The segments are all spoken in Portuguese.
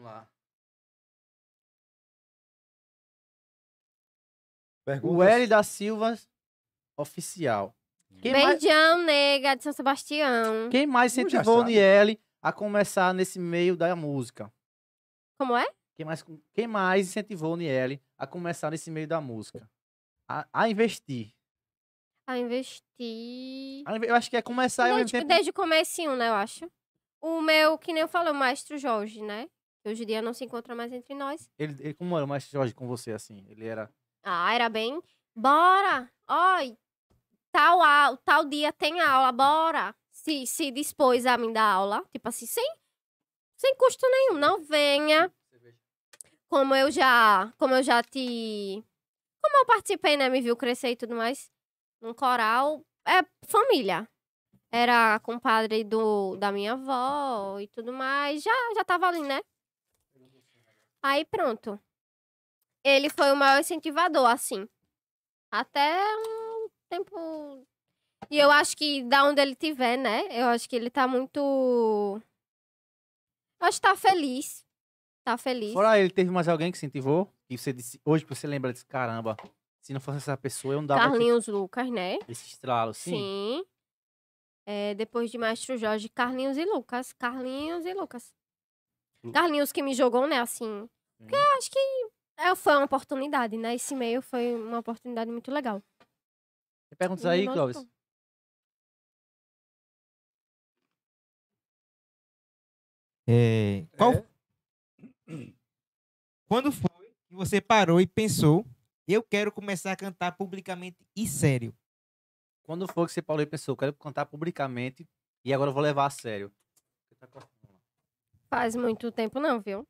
Vamos lá. Perguntas? O L da Silva Oficial. Quem Beijão, mais... nega, de São Sebastião. Quem mais incentivou o Niele a começar nesse meio da música? Como é? Quem mais, quem mais incentivou o Niele a começar nesse meio da música? A, a investir. A investir. eu acho que é começar é desde, tempo... desde o comecinho, né? Eu acho. O meu, que nem eu falei, o Maestro Jorge, né? Hoje em dia não se encontra mais entre nós. Ele, ele como era mais jovem Jorge com você, assim? Ele era. Ah, era bem. Bora! Oi! Tal, a, tal dia tem aula, bora! Se, se dispôs a me dar aula. Tipo assim, sem, sem custo nenhum. Não venha. Como eu já. Como eu já te. Como eu participei, né? Me viu crescer e tudo mais. Num coral. É família era compadre do, da minha avó e tudo mais. Já, já tava ali, né? Aí pronto. Ele foi o maior incentivador, assim. Até um tempo. E eu acho que da onde ele tiver, né? Eu acho que ele tá muito. Eu acho que tá feliz. Tá feliz. Fora ele, teve mais alguém que incentivou? E você disse, hoje você lembra disse, caramba, se não fosse essa pessoa, eu não dava. Carlinhos aqui... Lucas, né? Esse estralo, sim. Sim. É, depois de Maestro Jorge, Carlinhos e Lucas. Carlinhos e Lucas. Hum. Carlinhos que me jogou, né, assim. Porque uhum. eu acho que é, foi uma oportunidade, né? Esse meio foi uma oportunidade muito legal. Tem perguntas aí, Clóvis? É, qual... É. Quando foi que você parou e pensou, eu quero começar a cantar publicamente e sério? Quando foi que você parou e pensou, eu quero cantar publicamente e agora eu vou levar a sério? Você tá cortando. Faz muito tempo não, viu?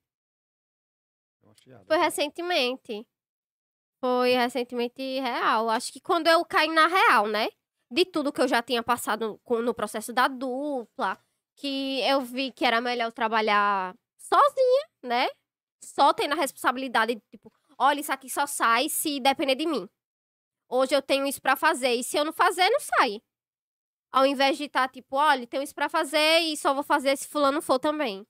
É Foi recentemente. Foi recentemente real. Acho que quando eu caí na real, né? De tudo que eu já tinha passado no processo da dupla, que eu vi que era melhor trabalhar sozinha, né? Só tendo a responsabilidade de, tipo, olha, isso aqui só sai se depender de mim. Hoje eu tenho isso para fazer e se eu não fazer, não sai. Ao invés de estar, tá, tipo, olha, tenho isso para fazer e só vou fazer se fulano for também.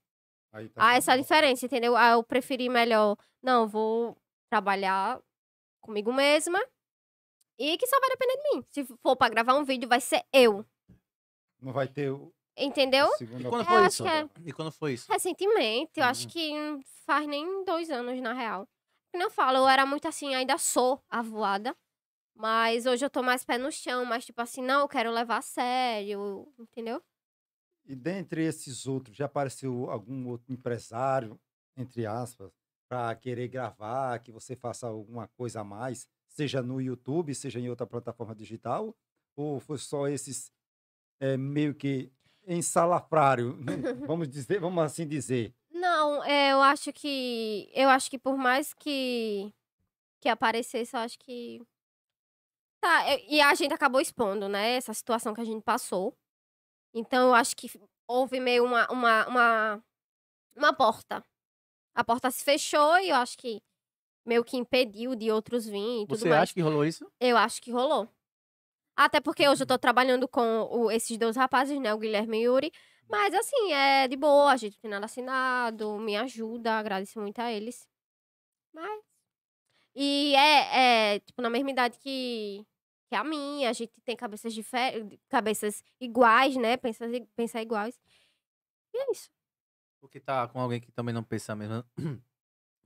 Aí tá Há essa então. diferença, entendeu? Ah, eu preferi melhor, não, vou trabalhar comigo mesma e que só vai depender de mim. Se for pra gravar um vídeo, vai ser eu. Não vai ter o. Entendeu? E quando, foi isso? É... e quando foi isso? Recentemente, eu acho uhum. que faz nem dois anos, na real. não falo, eu era muito assim, ainda sou avoada. Mas hoje eu tô mais pé no chão, mas tipo assim, não, eu quero levar a sério, entendeu? E dentre esses outros, já apareceu algum outro empresário, entre aspas, para querer gravar, que você faça alguma coisa a mais, seja no YouTube, seja em outra plataforma digital? Ou foi só esses é, meio que ensalafrário, né? vamos dizer, vamos assim dizer? Não, é, eu acho que eu acho que por mais que que aparecesse, eu acho que tá, eu, e a gente acabou expondo, né, essa situação que a gente passou. Então eu acho que houve meio uma, uma, uma, uma porta. A porta se fechou e eu acho que meio que impediu de outros virem e tudo Você mais. acha que rolou isso? Eu acho que rolou. Até porque hoje eu uhum. tô trabalhando com o, esses dois rapazes, né? O Guilherme e o Yuri. Mas assim, é de boa, a gente tem nada assinado, me ajuda, agradeço muito a eles. Mas. E é, é tipo, na mesma idade que que é a minha, a gente tem cabeças diferentes, cabeças iguais, né? Pensar, pensar iguais. E é isso. Porque tá com alguém que também não pensa mesmo,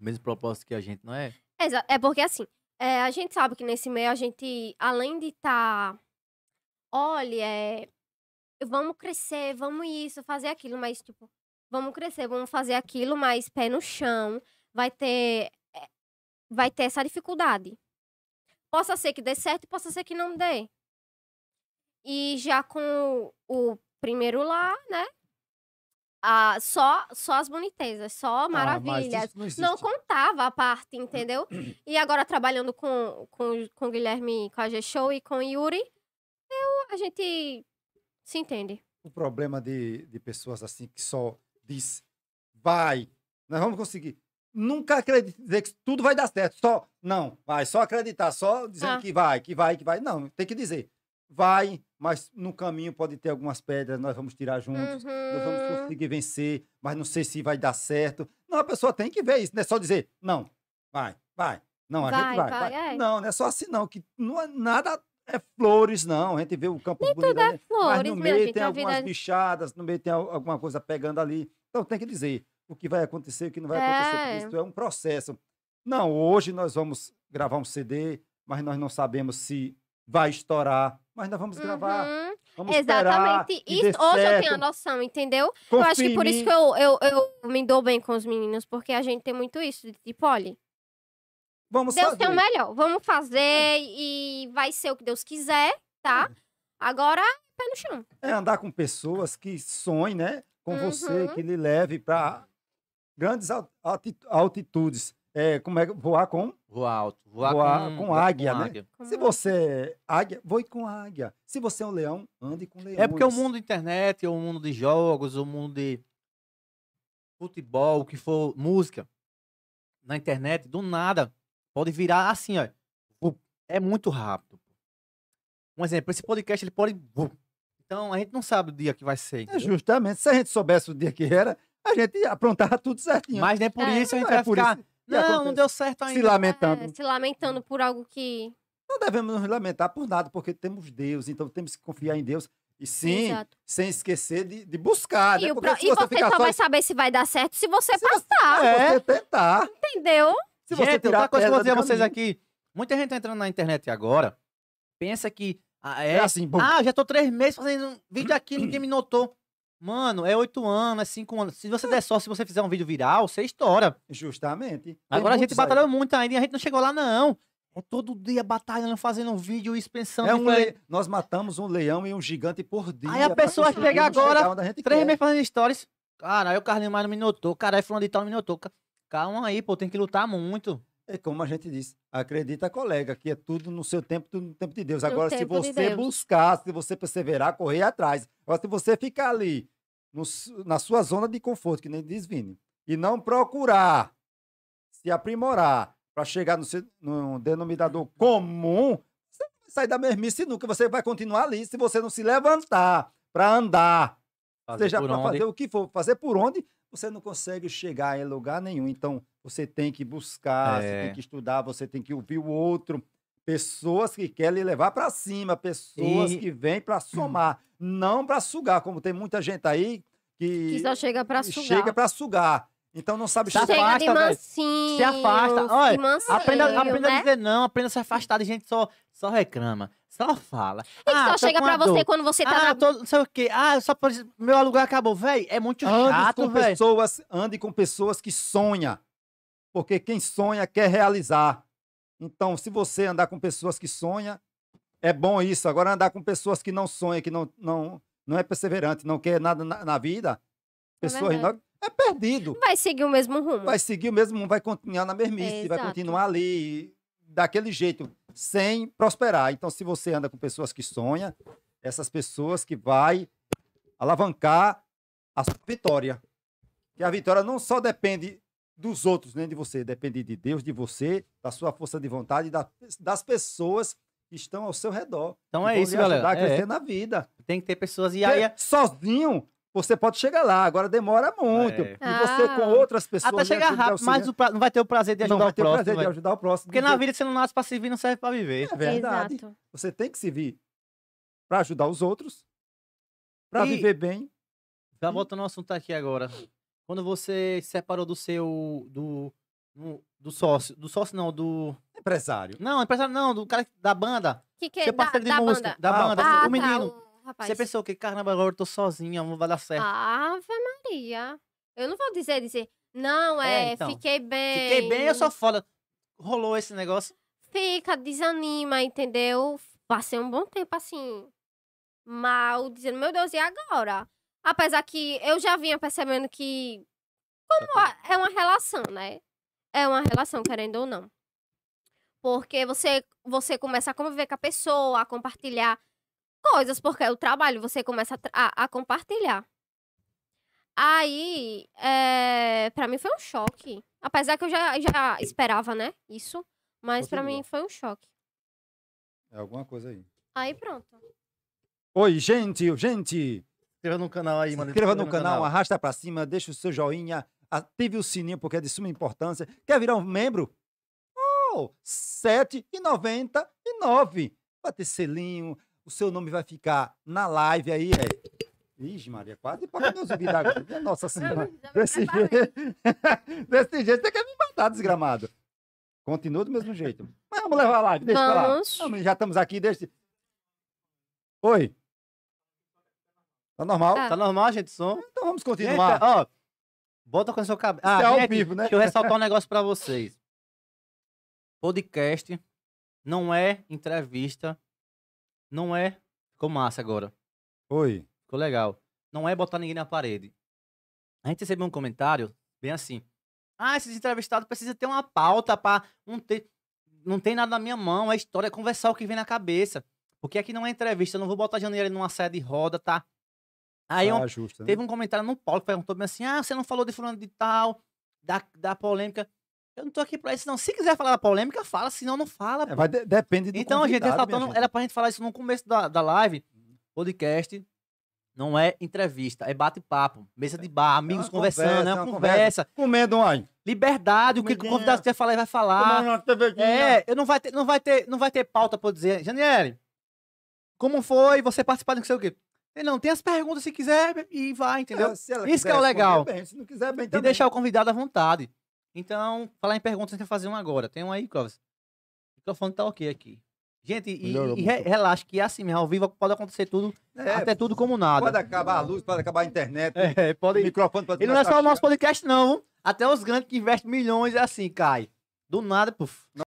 mesmo propósito que a gente, não é? É, é porque assim, é, a gente sabe que nesse meio a gente, além de tá, olha, é, vamos crescer, vamos isso, fazer aquilo, mas tipo, vamos crescer, vamos fazer aquilo, mas pé no chão, vai ter é, vai ter essa dificuldade. Possa ser que dê certo, possa ser que não dê. E já com o primeiro lá, né? Ah, só, só as bonitezas, só ah, maravilhas. Ah, não, não, contava a parte, entendeu? E agora trabalhando com, com, com o Guilherme, com a G-Show e com o Yuri, eu, a gente se entende. O problema de, de pessoas assim que só diz vai, nós vamos conseguir nunca dizer que tudo vai dar certo. Só, não, vai, só acreditar, só dizendo ah. que vai, que vai, que vai. Não, tem que dizer. Vai, mas no caminho pode ter algumas pedras, nós vamos tirar juntos, uhum. nós vamos uhum. conseguir vencer, mas não sei se vai dar certo. Não, a pessoa tem que ver isso, não é só dizer, não, vai, vai. Não, a vai, gente vai. vai. vai. É. Não, não é só assim, não, que não é nada é flores, não. A gente vê o campo Nem bonito. Tudo é flores, mas no meio tem algumas vida... bichadas, no meio tem alguma coisa pegando ali. Então tem que dizer o que vai acontecer, o que não vai acontecer. Porque é. isso é um processo. Não, hoje nós vamos gravar um CD, mas nós não sabemos se vai estourar, mas nós vamos uhum. gravar. Vamos Exatamente. Isso, hoje certo. eu tenho a noção, entendeu? eu acho que por isso que eu, eu, eu me dou bem com os meninos, porque a gente tem muito isso, de tipo, olha, Vamos Deus fazer. tem o melhor. Vamos fazer é. e vai ser o que Deus quiser, tá? É. Agora, pé no chão. É andar com pessoas que sonhem, né? Com uhum. você, que lhe leve para grandes altitudes. É, como é voar com? Voar alto. Voar, voar com, com, águia, com né? Águia. Se você é águia, voe com águia. Se você é um leão, ande com leão. É porque o mundo da internet, o mundo de jogos, o mundo de futebol, o que for, música, na internet, do nada, pode virar assim, ó. É muito rápido. Um exemplo, esse podcast, ele pode... Então, a gente não sabe o dia que vai ser. É, justamente. Se a gente soubesse o dia que era, a gente aprontava tudo certinho. Mas nem por é. isso a gente não é vai ficar... Isso. É não, não deu certo ainda. Se lamentando. É, se lamentando por algo que... Não devemos nos lamentar por nada, porque temos Deus, então temos que confiar em Deus. E sim, Exato. sem esquecer de, de buscar. Né? E, né? pro... você, você só, só, vai saber se vai dar certo se você se passar. Você, é, você tentar. Entendeu? Se gente, você tirar outra coisa que eu vou dizer a vocês aqui. Muita gente tá entrando na internet agora, pensa que ah, é, é assim, bom. ah, já tô três meses fazendo um vídeo aqui, ninguém me notou. Mano, é oito anos, é cinco anos. Se você é. der só, se você fizer um vídeo viral, você estoura. Justamente. Agora a gente batalhou muito ainda e a gente não chegou lá, não. É todo dia batalhando, fazendo um vídeo, expensando pensando. É um le... Nós matamos um leão e um gigante por dia. Aí a pessoa chega agora, três meses fazendo stories. Cara, aí o Carlinhos mais não me notou. Cara, aí fulano de tal não me notou. Calma aí, pô, tem que lutar muito. É como a gente disse, acredita, colega, que é tudo no seu tempo, tudo no tempo de Deus. Agora, se você de buscar, se você perseverar, correr atrás. Agora, se você ficar ali no, na sua zona de conforto, que nem diz Vini, e não procurar se aprimorar para chegar no, no, denominador comum, você vai sair da mermice nunca, você vai continuar ali se você não se levantar para andar, fazer seja para fazer o que for, fazer por onde, você não consegue chegar em lugar nenhum. Então, você tem que buscar, é. você tem é. que estudar, você tem que ouvir o outro, Pessoas que querem levar para cima, pessoas e... que vêm para hum. somar, não para sugar, como tem muita gente aí que, que só chega para sugar. Chega para sugar. Então não sabe se chega afasta, de mansinho, Se afasta. Olha, mansinho, aprenda, aprenda né? a dizer não, aprenda a se afastar de gente só só reclama, só fala. E ah, só chega pra você quando você tá ah, na... Tô, não sei o quê. Ah, só por... meu aluguel acabou, velho. É muito ande chato, com pessoas Ande com pessoas que sonham. Porque quem sonha quer realizar. Então, se você andar com pessoas que sonham, é bom isso. Agora, andar com pessoas que não sonham, que não, não, não é perseverante, não quer nada na, na vida, pessoas é, é perdido. Vai seguir o mesmo rumo. Vai seguir o mesmo rumo, vai continuar na mesmice, é, vai continuar ali, daquele jeito, sem prosperar. Então, se você anda com pessoas que sonham, essas pessoas que vai alavancar a vitória. que a vitória não só depende dos outros, nem né, de você. Depende de Deus, de você, da sua força de vontade, da, das pessoas que estão ao seu redor. Então é isso, galera. a crescer é. na vida. Tem que ter pessoas. E aí. É... Sozinho, você pode chegar lá, agora demora muito. É. E você ah, com outras pessoas. Até né, chegar rápido, mas pra... não vai ter o prazer de ajudar não vai ter o, próximo, o prazer de ajudar o próximo. Porque na vida você não nasce para servir, não serve para viver. É verdade. Exato. Você tem que servir para ajudar os outros, para e... viver bem. já tá voltando ao assunto aqui agora. Quando você se separou do seu. Do, do, do sócio. Do sócio, não, do. Empresário. Não, empresário não, do cara da banda. Que que é? Seu parceiro da, de da música. Banda. Da ah, banda. Tá. Ah, o tá, menino. O rapaz. Você pensou que, caramba, agora eu tô sozinha, não vai dar certo. Ave Maria. Eu não vou dizer, dizer, não, é, é então, fiquei bem. Fiquei bem, eu sou foda. Rolou esse negócio. Fica, desanima, entendeu? Passei um bom tempo assim, mal, dizendo, meu Deus, e agora? Apesar que eu já vinha percebendo que. Como é uma relação, né? É uma relação, querendo ou não. Porque você, você começa a conviver com a pessoa, a compartilhar coisas, porque é o trabalho, você começa a, a, a compartilhar. Aí, é, para mim foi um choque. Apesar que eu já, já esperava, né? Isso. Mas para mim foi um choque. É alguma coisa aí. Aí pronto. Oi, gente, gente! inscreva no canal aí, mano. Inscreva no, no canal, canal, arrasta pra cima, deixa o seu joinha, ative o sininho porque é de suma importância. Quer virar um membro? Oh, R$ 7,99. Vai ter selinho, o seu nome vai ficar na live aí, é. Ixi, Maria, quase para meus vidagos. Nossa Senhora. Tá Desse jeito. Desse jeito, você quer me matar, desgramado. Continua do mesmo jeito. Mas vamos levar a live, deixa vamos. pra lá. Já estamos aqui, deixa. Oi. Tá normal? Tá. tá normal, gente, som? Então vamos continuar. Eita. Ó, bota com o seu cabelo. É ah, é ao gente, vivo, né? Deixa eu ressaltar um negócio pra vocês. Podcast não é entrevista, não é... Ficou massa agora. Oi. Ficou legal. Não é botar ninguém na parede. A gente recebeu um comentário bem assim. Ah, esses entrevistados precisam ter uma pauta para um te... não tem nada na minha mão, é história, é conversar o que vem na cabeça. Porque aqui não é entrevista, eu não vou botar a em numa saia de roda, tá? Aí ah, um, justa, né? teve né? um comentário no Paulo que perguntou assim: ah, você não falou de fulano de tal, da, da polêmica. Eu não tô aqui pra isso, não. Se quiser falar da polêmica, fala, senão não fala. É, vai de depende do Então, a gente, faltando, gente, era pra gente falar isso no começo da, da live. Podcast não é entrevista, é bate-papo. Mesa de bar, é amigos é conversando, conversa, é uma, conversa. conversa. Comendo onde? Liberdade, o que o convidado quer falar, ele vai falar. É, eu não vai ter, não vai ter, não vai ter pauta pra dizer. Janiele, como foi você participar do seu sei o quê? Não, tem as perguntas se quiser e vai, entendeu? É, Isso quiser, que é o legal. Bem, se não quiser, bem E deixar o convidado à vontade. Então, falar em perguntas, a gente vai fazer um agora. Tem um aí, Clóvis. O microfone tá ok aqui. Gente, e, e re, relaxa, que é assim mesmo, ao vivo pode acontecer tudo, é, até tudo como nada. Pode acabar a luz, pode acabar a internet, é, pode... o microfone pode... E não é só o nosso podcast não, até os grandes que investem milhões é assim, cai. Do nada, puf.